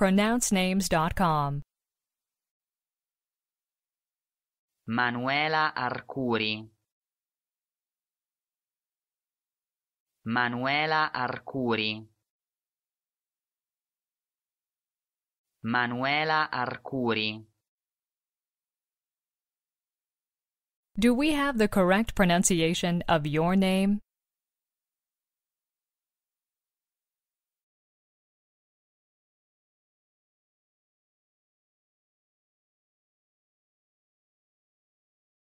pronouncenames.com. Manuela Arcuri. Manuela Arcuri. Manuela Arcuri. Do we have the correct pronunciation of your name?